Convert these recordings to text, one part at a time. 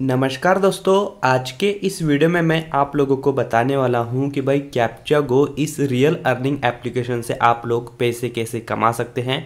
नमस्कार दोस्तों आज के इस वीडियो में मैं आप लोगों को बताने वाला हूं कि भाई कैप्चा गो इस रियल अर्निंग एप्लीकेशन से आप लोग पैसे कैसे कमा सकते हैं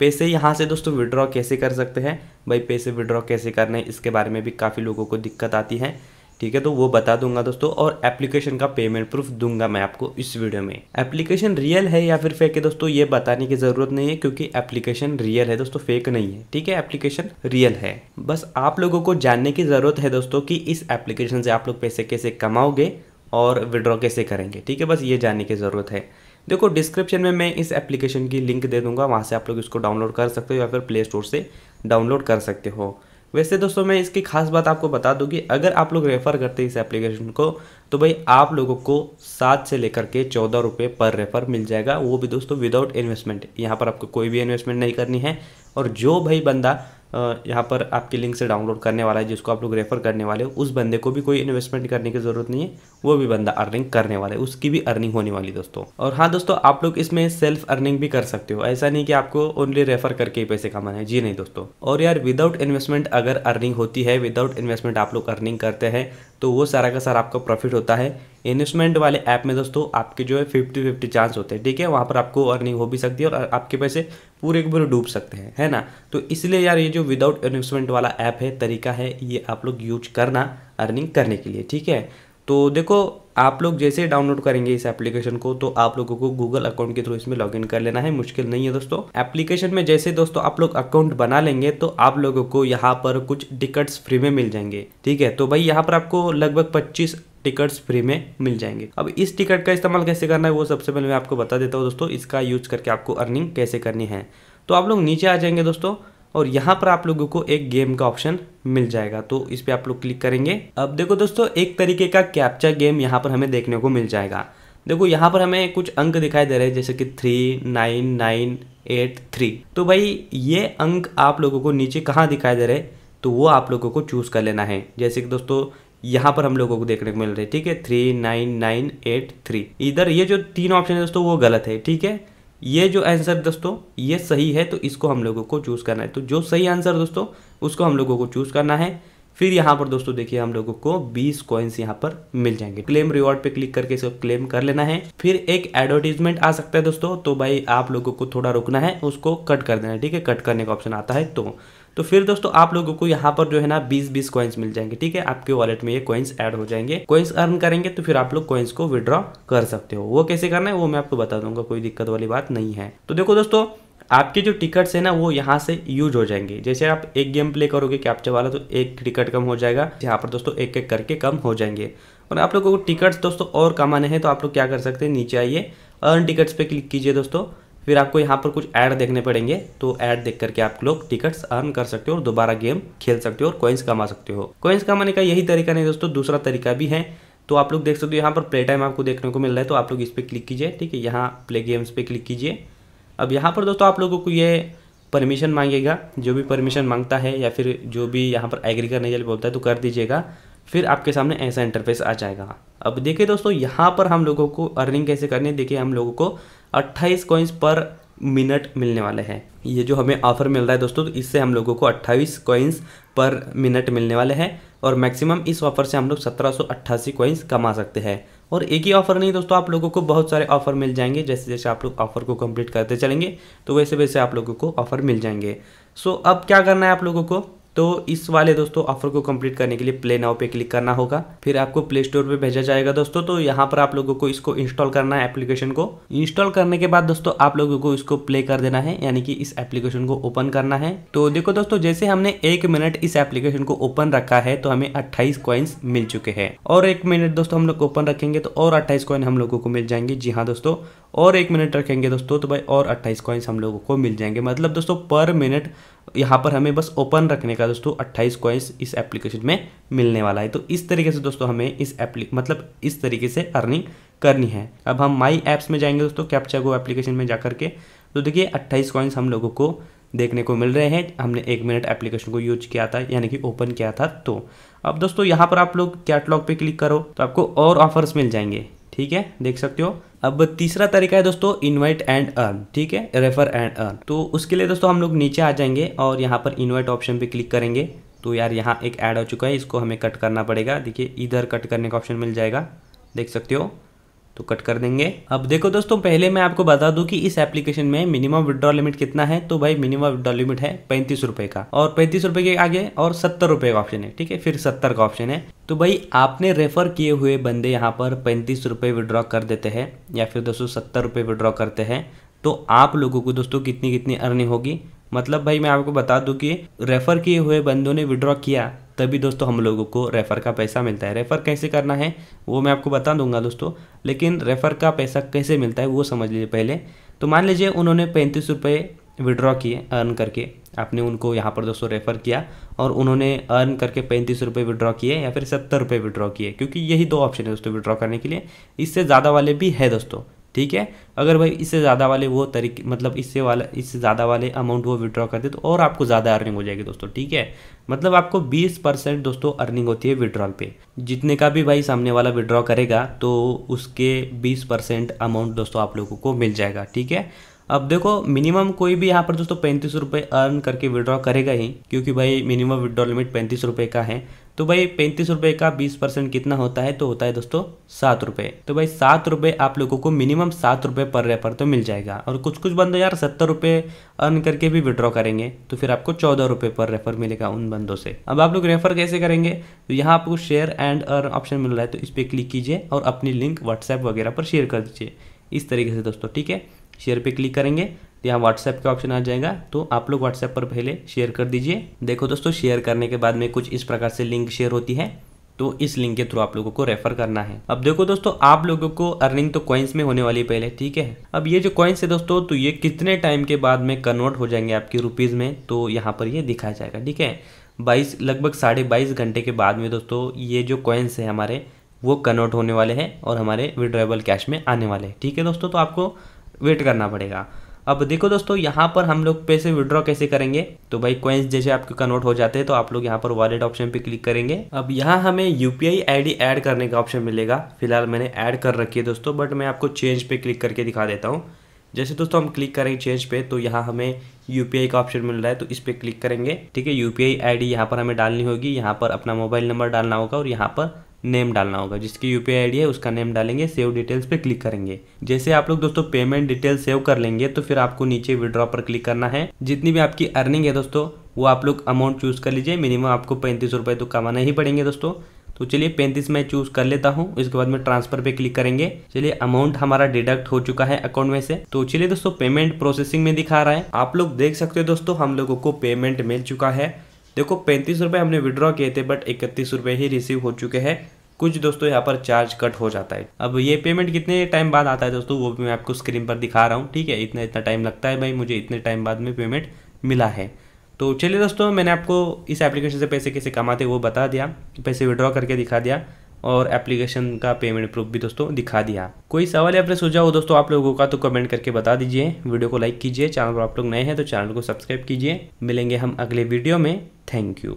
पैसे यहां से दोस्तों विड्रॉ कैसे कर सकते हैं भाई पैसे विड्रॉ कैसे करने इसके बारे में भी काफ़ी लोगों को दिक्कत आती है ठीक है तो वो बता दूंगा दोस्तों और एप्लीकेशन का पेमेंट प्रूफ दूंगा मैं आपको इस वीडियो में एप्लीकेशन रियल है या फिर फेक है दोस्तों ये बताने की ज़रूरत नहीं है क्योंकि एप्लीकेशन रियल है दोस्तों फेक नहीं है ठीक है एप्लीकेशन रियल है बस आप लोगों को जानने की ज़रूरत है दोस्तों की इस एप्लीकेशन से आप लोग पैसे कैसे कमाओगे और विड्रॉ कैसे करेंगे ठीक है बस ये जानने की ज़रूरत है देखो डिस्क्रिप्शन में मैं इस एप्लीकेशन की लिंक दे दूंगा वहाँ से आप लोग इसको डाउनलोड कर सकते हो या फिर प्ले स्टोर से डाउनलोड कर सकते हो वैसे दोस्तों मैं इसकी खास बात आपको बता दूं कि अगर आप लोग रेफ़र करते हैं इस एप्लीकेशन को तो भाई आप लोगों को सात से लेकर के चौदह रुपये पर रेफ़र मिल जाएगा वो भी दोस्तों विदाउट इन्वेस्टमेंट यहाँ पर आपको कोई भी इन्वेस्टमेंट नहीं करनी है और जो भाई बंदा यहाँ पर आपकी लिंक से डाउनलोड करने वाला है जिसको आप लोग रेफ़र करने वाले हो उस बंदे को भी कोई इन्वेस्टमेंट करने की ज़रूरत नहीं है वो भी बंदा अर्निंग करने वाला है उसकी भी अर्निंग होने वाली दोस्तों और हाँ दोस्तों आप लोग इसमें सेल्फ अर्निंग भी कर सकते हो ऐसा नहीं कि आपको ओनली रेफर करके ही पैसे कमाना है जी नहीं दोस्तों और यार विदाउट इन्वेस्टमेंट अगर अर्निंग होती है विदाउट इन्वेस्टमेंट आप लोग अर्निंग करते हैं तो वो सारा का सारा आपका प्रॉफिट होता है इन्वेस्टमेंट वाले ऐप में दोस्तों आपके जो है फिफ्टी फिफ्टी चांस होते हैं ठीक है वहाँ पर आपको अर्निंग हो भी सकती है और आपके पैसे पूरे के पूरे डूब सकते हैं है ना तो इसलिए यार ये जो विदाउट इन्वेस्टमेंट वाला ऐप है तरीका है ये आप लोग यूज करना अर्निंग करने के लिए ठीक है तो देखो आप लोग जैसे डाउनलोड करेंगे इस एप्लीकेशन को तो आप लोगों को गूगल अकाउंट के थ्रू इसमें लॉगिन कर लेना है मुश्किल नहीं है दोस्तों एप्लीकेशन में जैसे दोस्तों आप लोग अकाउंट बना लेंगे तो आप लोगों को यहाँ पर कुछ टिकट्स फ्री में मिल जाएंगे ठीक है तो भाई यहाँ पर आपको लगभग पच्चीस टिकट्स फ्री में मिल जाएंगे अब इस टिकट का इस्तेमाल कैसे करना है वो सबसे पहले मैं आपको बता देता हूँ दोस्तों इसका यूज करके आपको अर्निंग कैसे करनी है तो आप लोग नीचे आ जाएंगे दोस्तों और यहाँ पर आप लोगों को एक गेम का ऑप्शन मिल जाएगा तो इस पर आप लोग क्लिक करेंगे अब देखो दोस्तों एक तरीके का कैप्चा गेम यहाँ पर हमें देखने को मिल जाएगा देखो यहाँ पर हमें कुछ अंक दिखाई दे रहे हैं जैसे कि three nine nine eight three तो भाई ये अंक आप लोगों को नीचे कहाँ दिखाई दे रहे तो वो आप लोगों को चूज़ कर लेना है जैसे कि दोस्तों यहाँ पर हम लोगों को देखने को मिल रहा है ठीक है three nine nine eight three इधर ये जो तीन ऑप्शन है दोस्तों वो गलत है ठीक है ये जो आंसर दोस्तों ये सही है तो इसको हम लोगों को चूज़ करना है तो जो सही आंसर दोस्तों उसको हम लोगों को चूज़ करना है फिर यहाँ पर दोस्तों देखिए हम लोगों को 20 कॉइन्स यहाँ पर मिल जाएंगे क्लेम रिवॉर्ड पे क्लिक करके इसको क्लेम कर लेना है फिर एक एडवर्टीजमेंट आ सकता है दोस्तों तो भाई आप लोगों को थोड़ा रुकना है उसको कट कर देना है ठीक है कट करने का ऑप्शन आता है तो तो फिर दोस्तों आप लोगों को यहाँ पर जो है ना 20 20 कॉइन्स मिल जाएंगे ठीक है आपके वॉलेट में ये कॉइन्स ऐड हो जाएंगे कॉइन्स अर्न करेंगे तो फिर आप लोग कॉइन्स को विड्रॉ कर सकते हो वो कैसे करना है वो मैं आपको बता दूंगा कोई दिक्कत वाली बात नहीं है तो देखो दोस्तों आपके जो टिकट्स हैं ना वो यहाँ से यूज हो जाएंगे जैसे आप एक गेम प्ले करोगे कैप्चर वाला तो एक टिकट कम हो जाएगा यहाँ पर दोस्तों एक एक करके कम हो जाएंगे और आप लोगों को टिकट्स दोस्तों और कमाने हैं तो आप लोग क्या कर सकते हैं नीचे आइए अर्न टिकट्स पे क्लिक कीजिए दोस्तों फिर आपको यहाँ पर कुछ ऐड देखने पड़ेंगे तो ऐड देख करके आप लोग टिकट्स अर्न कर सकते हो और दोबारा गेम खेल सकते हो और कॉइन्स कमा सकते हो कॉइन्स कमाने का यही तरीका नहीं दोस्तों दूसरा तरीका भी है तो आप लोग देख सकते हो यहाँ पर प्ले टाइम आपको देखने को मिल रहा है तो आप लोग इस पर क्लिक कीजिए ठीक है यहाँ प्ले गेम्स पे क्लिक कीजिए अब यहाँ पर दोस्तों आप लोगों को ये परमिशन मांगेगा जो भी परमिशन मांगता है या फिर जो भी यहाँ पर एग्री करने के लिए बोलता है तो कर दीजिएगा फिर आपके सामने ऐसा इंटरफेस आ जाएगा अब देखिए दोस्तों यहाँ पर हम लोगों को अर्निंग कैसे करनी है देखिए हम लोगों को 28 कॉइन्स पर मिनट मिलने वाले हैं ये जो हमें ऑफर मिल रहा है दोस्तों तो इससे हम लोगों को 28 कॉइन्स पर मिनट मिलने वाले हैं और मैक्सिमम इस ऑफर से हम लोग सत्रह सौ कॉइन्स कमा सकते हैं और एक ही ऑफर नहीं दोस्तों आप लोगों को बहुत सारे ऑफर मिल जाएंगे जैसे जैसे आप लोग ऑफर को कंप्लीट करते चलेंगे तो वैसे वैसे आप लोगों को ऑफर मिल जाएंगे सो अब क्या करना है आप लोगों को तो इस वाले दोस्तों ऑफर को कंप्लीट करने के लिए प्ले नाउ पे क्लिक करना होगा फिर आपको प्ले स्टोर पे भेजा जाएगा दोस्तों तो यहाँ पर आप लोगों को इसको इंस्टॉल करना है एप्लीकेशन को इंस्टॉल करने के बाद दोस्तों आप लोगों को इसको प्ले कर देना है यानी कि इस एप्लीकेशन को ओपन करना है तो देखो दोस्तों जैसे हमने एक मिनट इस एप्लीकेशन को ओपन रखा है तो हमें अट्ठाईस कॉइन्स मिल चुके हैं और एक मिनट दोस्तों हम लोग ओपन रखेंगे तो और अट्ठाईस कॉइन हम लोगों को मिल जाएंगे जी हाँ दोस्तों और एक मिनट रखेंगे दोस्तों तो भाई और अट्ठाईस कॉइन्स हम लोगों को मिल जाएंगे मतलब दोस्तों पर मिनट यहाँ पर हमें बस ओपन रखने का दोस्तों 28 कॉइंस इस एप्लीकेशन में मिलने वाला है तो इस तरीके से दोस्तों हमें इस एप्ली मतलब इस तरीके से अर्निंग करनी है अब हम माई ऐप्स में जाएंगे दोस्तों कैप्चा गो एप्लीकेशन में जा करके तो देखिए अट्ठाईस कॉइंस हम लोगों को देखने को मिल रहे हैं हमने एक मिनट एप्लीकेशन को यूज किया था यानी कि ओपन किया था तो अब दोस्तों यहाँ पर आप लोग कैटलॉग पे क्लिक करो तो आपको और ऑफर्स मिल जाएंगे ठीक है देख सकते हो अब तीसरा तरीका है दोस्तों इन्वाइट एंड अर्न ठीक है रेफर एंड अर्न तो उसके लिए दोस्तों हम लोग नीचे आ जाएंगे और यहाँ पर इन्वाइट ऑप्शन पे क्लिक करेंगे तो यार यहाँ एक ऐड हो चुका है इसको हमें कट करना पड़ेगा देखिए इधर कट करने का ऑप्शन मिल जाएगा देख सकते हो तो कट कर देंगे अब देखो दोस्तों पहले मैं आपको बता दूं कि इस एप्लीकेशन में मिनिमम विड्रॉ लिमिट कितना है तो भाई मिनिमम विड्रॉ लिमिट है पैंतीस रुपए का और पैंतीस रुपए के आगे और सत्तर रुपए का ऑप्शन है ठीक है फिर सत्तर का ऑप्शन है तो भाई आपने रेफर किए हुए बंदे यहाँ पर पैंतीस रुपए विड्रॉ कर देते हैं या फिर दोस्तों सत्तर रुपए विड्रॉ करते हैं तो आप लोगों को दोस्तों कितनी कितनी अर्निंग होगी मतलब भाई मैं आपको बता दूं कि रेफ़र किए हुए बंदों ने विड्रॉ किया तभी दोस्तों हम लोगों को रेफ़र का पैसा मिलता है रेफ़र कैसे करना है वो मैं आपको बता दूंगा दोस्तों लेकिन रेफ़र का पैसा कैसे मिलता है वो समझ लीजिए पहले तो मान लीजिए उन्होंने पैंतीस रुपये विड्रॉ किए अर्न करके आपने उनको यहाँ पर दोस्तों रेफ़र किया और उन्होंने अर्न करके पैंतीस रुपये विड्रॉ किए या फिर सत्तर रुपये विड्रॉ किए क्योंकि यही दो ऑप्शन है दोस्तों विड्रॉ करने के लिए इससे ज़्यादा वाले भी है दोस्तों ठीक है अगर भाई इससे ज़्यादा वाले वो तरीके मतलब इससे वाला इससे ज़्यादा वाले अमाउंट वो विड्रॉ कर दे तो और आपको ज़्यादा अर्निंग हो जाएगी दोस्तों ठीक है मतलब आपको 20 परसेंट दोस्तों अर्निंग होती है विड्रॉल पे जितने का भी भाई सामने वाला विड्रॉ करेगा तो उसके 20 परसेंट अमाउंट दोस्तों आप लोगों को मिल जाएगा ठीक है अब देखो मिनिमम कोई भी यहाँ पर दोस्तों पैंतीस रुपये अर्न करके विड्रॉ करेगा ही क्योंकि भाई मिनिमम विड्रॉ लिमिट पैंतीस रुपये का है तो भाई पैंतीस रुपये का बीस परसेंट कितना होता है तो होता है दोस्तों सात रुपये तो भाई सात रुपये आप लोगों को मिनिमम सात रुपये पर रेफर तो मिल जाएगा और कुछ कुछ बंदे यार सत्तर रुपये अर्न करके भी विड्रॉ करेंगे तो फिर आपको चौदह रुपये पर रेफर मिलेगा उन बंदों से अब आप लोग रेफर कैसे करेंगे तो यहाँ आपको शेयर एंड अर्न ऑप्शन मिल रहा है तो इस पर क्लिक कीजिए और अपनी लिंक व्हाट्सएप वगैरह पर शेयर कर दीजिए इस तरीके से दोस्तों ठीक है शेयर पे क्लिक करेंगे तो यहाँ व्हाट्सएप का ऑप्शन आ जाएगा तो आप लोग व्हाट्सएप पर पहले शेयर कर दीजिए देखो दोस्तों शेयर करने के बाद में कुछ इस प्रकार से लिंक शेयर होती है तो इस लिंक के थ्रू आप लोगों को रेफर करना है अब देखो दोस्तों आप लोगों को अर्निंग तो कॉइन्स में होने वाली पहले ठीक है अब ये जो कॉइन्स है दोस्तों तो ये कितने टाइम के बाद में कन्वर्ट हो जाएंगे आपके रुपीज़ में तो यहाँ पर ये दिखाया जाएगा ठीक है बाईस लगभग साढ़े बाईस घंटे के बाद में दोस्तों ये जो कॉइन्स है हमारे वो कन्वर्ट होने वाले हैं और हमारे विड्रॉयबल कैश में आने वाले हैं ठीक है दोस्तों तो आपको वेट करना पड़ेगा अब देखो दोस्तों यहाँ पर हम लोग पैसे विड्रॉ कैसे करेंगे तो भाई क्वेंस जैसे आपके कन्वर्ट हो जाते हैं तो आप लोग यहाँ पर वॉलेट ऑप्शन पे क्लिक करेंगे अब यहाँ हमें यूपीआई आईडी ऐड करने का ऑप्शन मिलेगा फिलहाल मैंने ऐड कर रखी है दोस्तों बट मैं आपको चेंज पे क्लिक करके दिखा देता हूँ जैसे दोस्तों हम क्लिक करेंगे चेंज पे तो यहाँ हमें यूपीआई का ऑप्शन मिल रहा है तो इस पर क्लिक करेंगे ठीक है यूपीआई आईडी यहाँ पर हमें डालनी होगी यहाँ पर अपना मोबाइल नंबर डालना होगा और यहाँ पर नेम डालना होगा जिसकी यू पी है उसका नेम डालेंगे सेव डिटेल्स पे क्लिक करेंगे जैसे आप लोग दोस्तों पेमेंट डिटेल सेव कर लेंगे तो फिर आपको नीचे विड्रॉ पर क्लिक करना है जितनी भी आपकी अर्निंग है दोस्तों वो आप लोग अमाउंट चूज़ कर लीजिए मिनिमम आपको पैंतीस रुपये तो कमाना ही पड़ेंगे दोस्तों तो चलिए पैंतीस मैं चूज़ कर लेता हूँ इसके बाद में ट्रांसफर पे क्लिक करेंगे चलिए अमाउंट हमारा डिडक्ट हो चुका है अकाउंट में से तो चलिए दोस्तों पेमेंट प्रोसेसिंग में दिखा रहा है आप लोग देख सकते हो दोस्तों हम लोगों को पेमेंट मिल चुका है देखो पैंतीस रुपये हमने विड्रॉ किए थे बट इकतीस रुपये ही रिसीव हो चुके हैं कुछ दोस्तों यहाँ पर चार्ज कट हो जाता है अब ये पेमेंट कितने टाइम बाद आता है दोस्तों वो भी मैं आपको स्क्रीन पर दिखा रहा हूँ ठीक है इतना इतना टाइम लगता है भाई मुझे इतने टाइम बाद में पेमेंट मिला है तो चलिए दोस्तों मैंने आपको इस एप्लीकेशन से पैसे कैसे कमाते वो बता दिया पैसे विड्रॉ करके दिखा दिया और एप्लीकेशन का पेमेंट प्रूफ भी दोस्तों दिखा दिया कोई सवाल या फिर सुझाव हो दोस्तों आप लोगों का तो कमेंट करके बता दीजिए वीडियो को लाइक कीजिए चैनल पर आप लोग नए हैं तो चैनल को सब्सक्राइब कीजिए मिलेंगे हम अगले वीडियो में थैंक यू